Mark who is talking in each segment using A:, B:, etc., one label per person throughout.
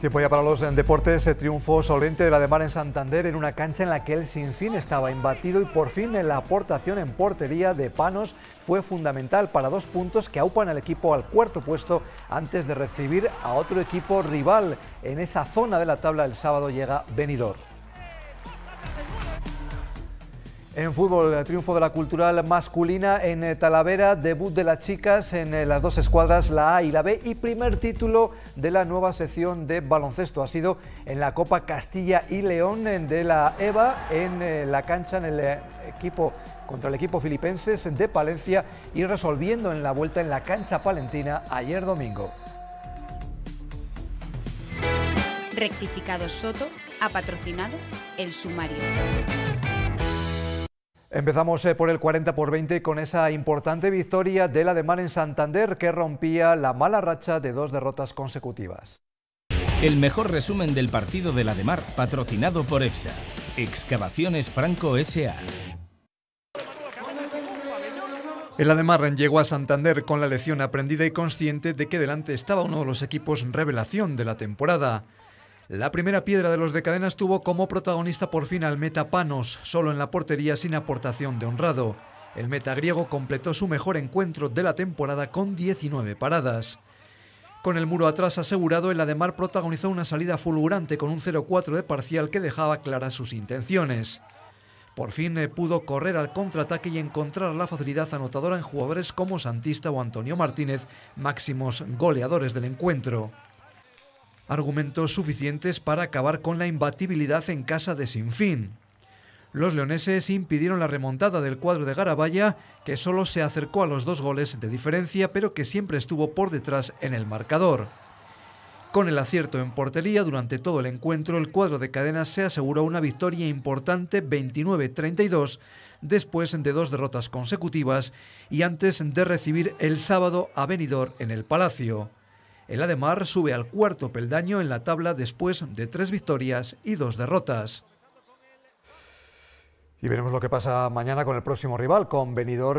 A: Tiempo ya para los eh, deportes, eh, triunfo solvente de la de Mar en Santander en una cancha en la que el Sinfín estaba imbatido y por fin la aportación en portería de Panos fue fundamental para dos puntos que aupan al equipo al cuarto puesto antes de recibir a otro equipo rival. En esa zona de la tabla el sábado llega Benidorm. En fútbol, triunfo de la cultural masculina en eh, Talavera, debut de las chicas en eh, las dos escuadras, la A y la B, y primer título de la nueva sección de baloncesto. Ha sido en la Copa Castilla y León de la EVA, en eh, la cancha, en el equipo contra el equipo filipenses de Palencia y resolviendo en la vuelta en la cancha palentina ayer domingo.
B: Rectificado Soto ha patrocinado el sumario.
A: Empezamos eh, por el 40 por 20 con esa importante victoria del Ademar en Santander que rompía la mala racha de dos derrotas consecutivas. El mejor resumen del partido del Ademar patrocinado por EFSA, Excavaciones Franco SA. El Ademar llegó a Santander con la lección aprendida y consciente de que delante estaba uno de los equipos revelación de la temporada. La primera piedra de los de cadenas tuvo como protagonista por fin al meta Panos, solo en la portería sin aportación de honrado. El meta griego completó su mejor encuentro de la temporada con 19 paradas. Con el muro atrás asegurado, el Ademar protagonizó una salida fulgurante con un 0-4 de parcial que dejaba claras sus intenciones. Por fin eh, pudo correr al contraataque y encontrar la facilidad anotadora en jugadores como Santista o Antonio Martínez, máximos goleadores del encuentro argumentos suficientes para acabar con la imbatibilidad en casa de Sinfín. Los leoneses impidieron la remontada del cuadro de Garabaya, que solo se acercó a los dos goles de diferencia, pero que siempre estuvo por detrás en el marcador. Con el acierto en portería durante todo el encuentro, el cuadro de cadenas se aseguró una victoria importante 29-32 después de dos derrotas consecutivas y antes de recibir el sábado a Benidorm en el Palacio. El Ademar sube al cuarto peldaño en la tabla después de tres victorias y dos derrotas. Y veremos lo que pasa mañana con el próximo rival, con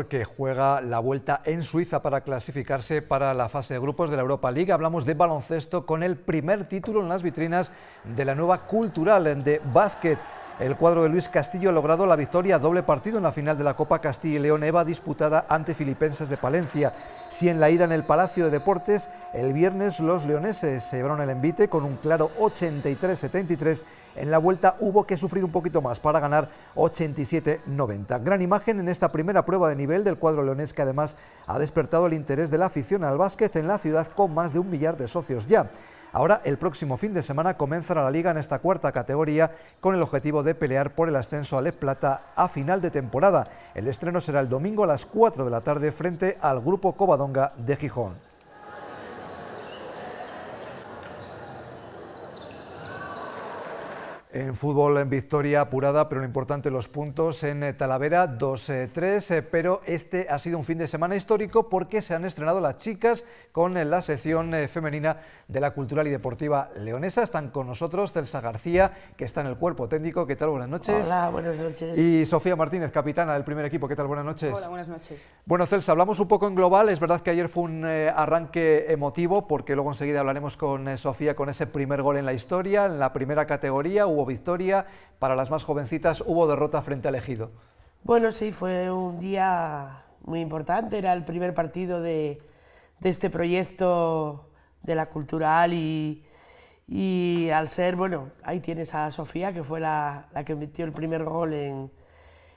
A: que juega la vuelta en Suiza para clasificarse para la fase de grupos de la Europa League. Hablamos de baloncesto con el primer título en las vitrinas de la nueva cultural de básquet. El cuadro de Luis Castillo ha logrado la victoria doble partido en la final de la Copa Castilla y León Eva disputada ante Filipenses de Palencia. Si en la ida en el Palacio de Deportes, el viernes los leoneses se llevaron el envite con un claro 83-73, en la vuelta hubo que sufrir un poquito más para ganar 87-90. Gran imagen en esta primera prueba de nivel del cuadro leonés que además ha despertado el interés de la afición al básquet en la ciudad con más de un millar de socios ya. Ahora, el próximo fin de semana comenzará la liga en esta cuarta categoría con el objetivo de pelear por el ascenso a Le Plata a final de temporada. El estreno será el domingo a las 4 de la tarde frente al grupo Covadonga de Gijón. En fútbol, en victoria apurada, pero lo importante los puntos en eh, Talavera 2-3, eh, eh, pero este ha sido un fin de semana histórico porque se han estrenado las chicas con la sección femenina de la Cultural y Deportiva Leonesa. Están con nosotros Celsa García, que está en el cuerpo técnico. ¿Qué tal? Buenas noches. Hola, buenas noches. Y Sofía Martínez, capitana del primer equipo. ¿Qué tal? Buenas noches. Hola, buenas noches. Bueno, Celsa, hablamos un poco en global. Es verdad que ayer fue un arranque emotivo porque luego enseguida hablaremos con Sofía con ese primer gol en la historia, en la primera categoría victoria, para las más jovencitas hubo derrota frente al Ejido. Bueno, sí, fue un
C: día muy importante, era el primer partido de, este proyecto de la cultural y, al ser, bueno, ahí tienes a Sofía, que fue la, que metió el primer gol en,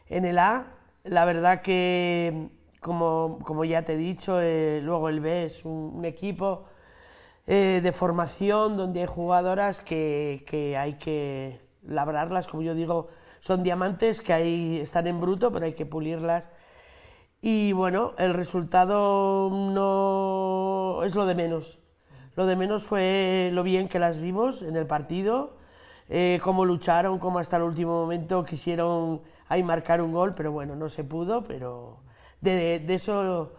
C: en el A. La verdad que, como, como ya te he dicho, eh, luego el B es un equipo eh, de formación, donde hay jugadoras que, hay que labrarlas, como yo digo, son diamantes que ahí están en bruto, pero hay que pulirlas. Y bueno, el resultado no es lo de menos. Lo de menos fue lo bien que las vimos en el partido, eh, cómo lucharon, cómo hasta el último momento quisieron ahí marcar un gol, pero bueno, no se pudo, pero de eso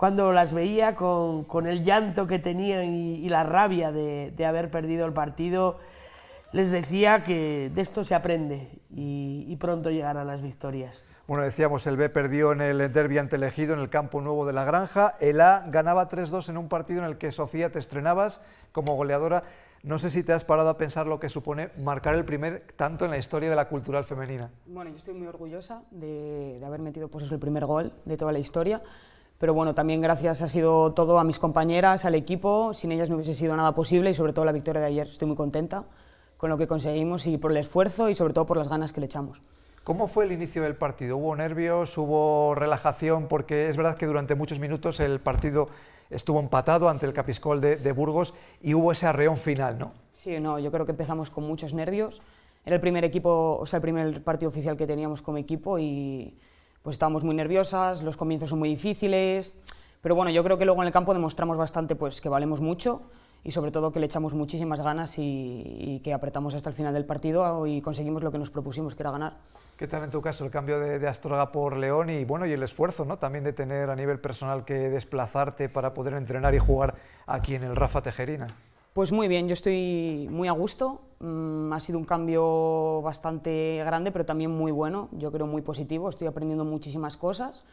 C: cuando las veía con, el llanto que tenían y, la rabia de, haber perdido el partido, les decía que de esto se aprende y, pronto llegarán las victorias.
A: Bueno, decíamos, el B perdió en el derby ante elegido en el campo nuevo de la granja, el A ganaba 3-2 en un partido en el que Sofía te estrenabas como goleadora. No sé si te has parado a pensar lo que supone marcar el primer tanto en la historia de la cultural femenina.
B: Bueno, yo estoy muy orgullosa de, haber metido pues, el primer gol de toda la historia pero bueno, también gracias ha sido todo a mis compañeras, al equipo, sin ellas no hubiese sido nada posible y sobre todo la victoria de ayer estoy muy contenta con lo que conseguimos y por el esfuerzo y sobre todo por las ganas que le echamos.
A: ¿Cómo fue el inicio del partido? ¿Hubo nervios? ¿Hubo relajación? Porque es verdad que durante muchos minutos el partido estuvo empatado ante el Capiscol de, Burgos y hubo ese arreón final, ¿no?
B: Sí, no, yo creo que empezamos con muchos nervios. Era el primer equipo, o sea, el primer partido oficial que teníamos como equipo y pues estábamos muy nerviosas, los comienzos son muy difíciles, pero bueno, yo creo que luego en el campo demostramos bastante pues, que valemos mucho y sobre todo que le echamos muchísimas ganas y, que apretamos hasta el final del partido
A: y conseguimos lo que nos propusimos, que era ganar. ¿Qué tal en tu caso el cambio de, Astorga por León y bueno y el esfuerzo ¿no? también de tener a nivel personal que desplazarte para poder entrenar y jugar aquí en el Rafa Tejerina?
B: Pues muy bien, yo estoy muy a gusto. Mm, ha sido un cambio bastante grande, pero también muy bueno. Yo creo muy positivo. Estoy aprendiendo muchísimas cosas.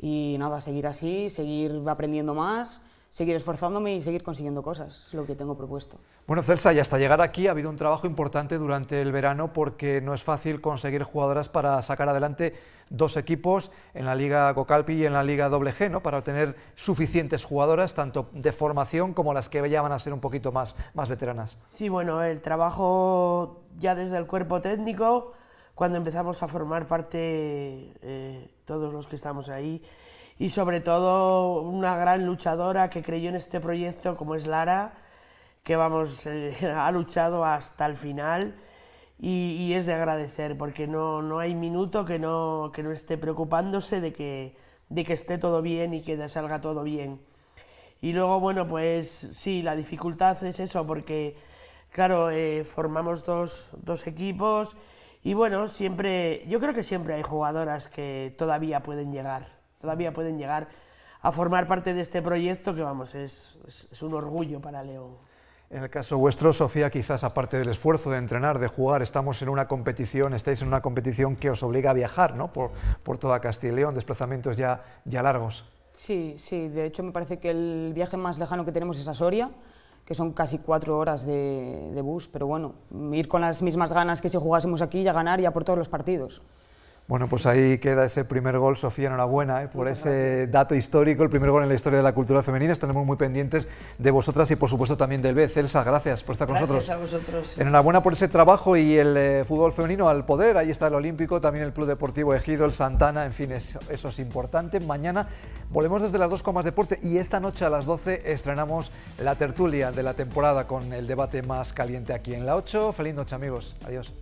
B: Y nada, seguir así, seguir aprendiendo más, seguir esforzándome y seguir consiguiendo cosas, es lo que tengo propuesto.
A: Bueno, Celsa, y hasta llegar aquí ha habido un trabajo importante durante el verano porque no es fácil conseguir jugadoras para sacar adelante dos equipos en la Liga Cocalpi y en la Liga WG, ¿no? Para tener suficientes jugadoras, tanto de formación como las que ya van a ser un poquito más, más veteranas.
C: Sí, bueno, el trabajo ya desde el cuerpo técnico, cuando empezamos a formar parte eh, todos los que estamos ahí, y sobre todo una gran luchadora que creyó en este proyecto como es Lara, que vamos, eh, ha luchado hasta el final y, es de agradecer porque no, hay minuto que no, que no esté preocupándose de que, de que esté todo bien y que salga todo bien. Y luego, bueno, pues sí, la dificultad es eso porque, claro, eh, formamos dos, equipos y bueno, siempre, yo creo que siempre hay jugadoras que todavía pueden llegar, todavía pueden llegar a formar parte de este proyecto que, vamos, es, es un orgullo para León.
A: En el caso vuestro, Sofía, quizás aparte del esfuerzo de entrenar, de jugar, estamos en una competición, estáis en una competición que os obliga a viajar, ¿no? Por, por toda Castilla y León, desplazamientos ya, ya largos.
B: Sí, sí, de hecho me parece que el viaje más lejano que tenemos es a Soria, que son casi cuatro horas de, de bus, pero bueno, ir con las mismas ganas que si jugásemos aquí y a ganar ya por todos los partidos.
A: Bueno, pues ahí queda ese primer gol, Sofía, enhorabuena eh, por ese dato histórico, el primer gol en la historia de la cultura femenina. Estaremos muy pendientes de vosotras y por supuesto también del B. Celsa, gracias por estar con gracias A vosotros. Enhorabuena por ese trabajo y el eh, fútbol femenino al poder. Ahí está el Olímpico, también el Club Deportivo Ejido, el Santana, en fin, eso, eso es importante. Mañana volvemos desde las 2 con más deporte y esta noche a las 12 estrenamos la tertulia de la temporada con el debate más caliente aquí en la 8. Feliz noche, amigos. Adiós.